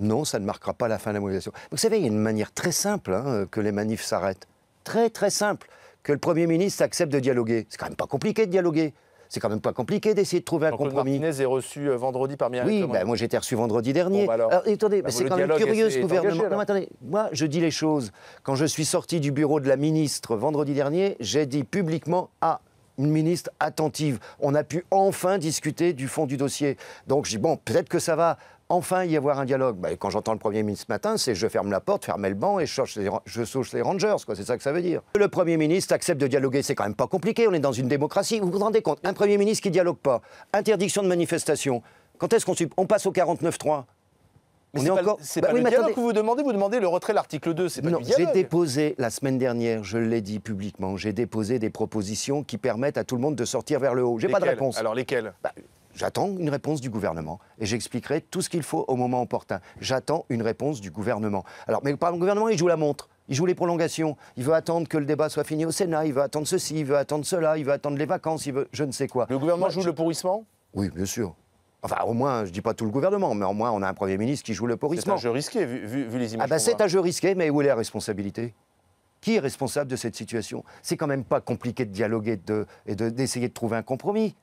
Non, ça ne marquera pas la fin de la mobilisation. Vous savez, il y a une manière très simple hein, euh, que les manifs s'arrêtent. Très, très simple. Que le Premier ministre accepte de dialoguer. C'est quand même pas compliqué de dialoguer. C'est quand même pas compliqué d'essayer de trouver un compromis. Martinez est reçu euh, vendredi par Mireille Oui, bah, moi j'étais reçu vendredi dernier. Bah bah, c'est quand même curieux ce gouvernement. attendez, moi je dis les choses. Quand je suis sorti du bureau de la ministre vendredi dernier, j'ai dit publiquement à ah, une ministre attentive. On a pu enfin discuter du fond du dossier. Donc je dis, bon, peut-être que ça va enfin y avoir un dialogue. Ben, quand j'entends le Premier ministre ce matin, c'est je ferme la porte, fermez le banc et je sauche les, je les Rangers. C'est ça que ça veut dire. Le Premier ministre accepte de dialoguer, c'est quand même pas compliqué. On est dans une démocratie. Vous vous rendez compte Un Premier ministre qui dialogue pas, interdiction de manifestation. Quand est-ce qu'on passe au 49-3 mais pas, C'est pas le bah dialogue que vous demandez, vous demandez le retrait de l'article 2. C'est pas non, j'ai déposé la semaine dernière, je l'ai dit publiquement, j'ai déposé des propositions qui permettent à tout le monde de sortir vers le haut. J'ai pas de réponse. Alors lesquelles bah, J'attends une réponse du gouvernement et j'expliquerai tout ce qu'il faut au moment opportun. J'attends une réponse du gouvernement. Alors, mais le gouvernement, il joue la montre. Il joue les prolongations. Il veut attendre que le débat soit fini au Sénat. Il veut attendre ceci. Il veut attendre cela. Il veut attendre les vacances. Il veut je ne sais quoi. Le gouvernement joue le pourrissement Oui, bien sûr. Enfin, au moins, je ne dis pas tout le gouvernement, mais au moins, on a un Premier ministre qui joue le pourrissement. C'est un jeu risqué, vu, les ah images. Ah c'est un jeu risqué, mais où est la responsabilité Qui est responsable de cette situation C'est quand même pas compliqué de dialoguer et d'essayer de trouver un compromis.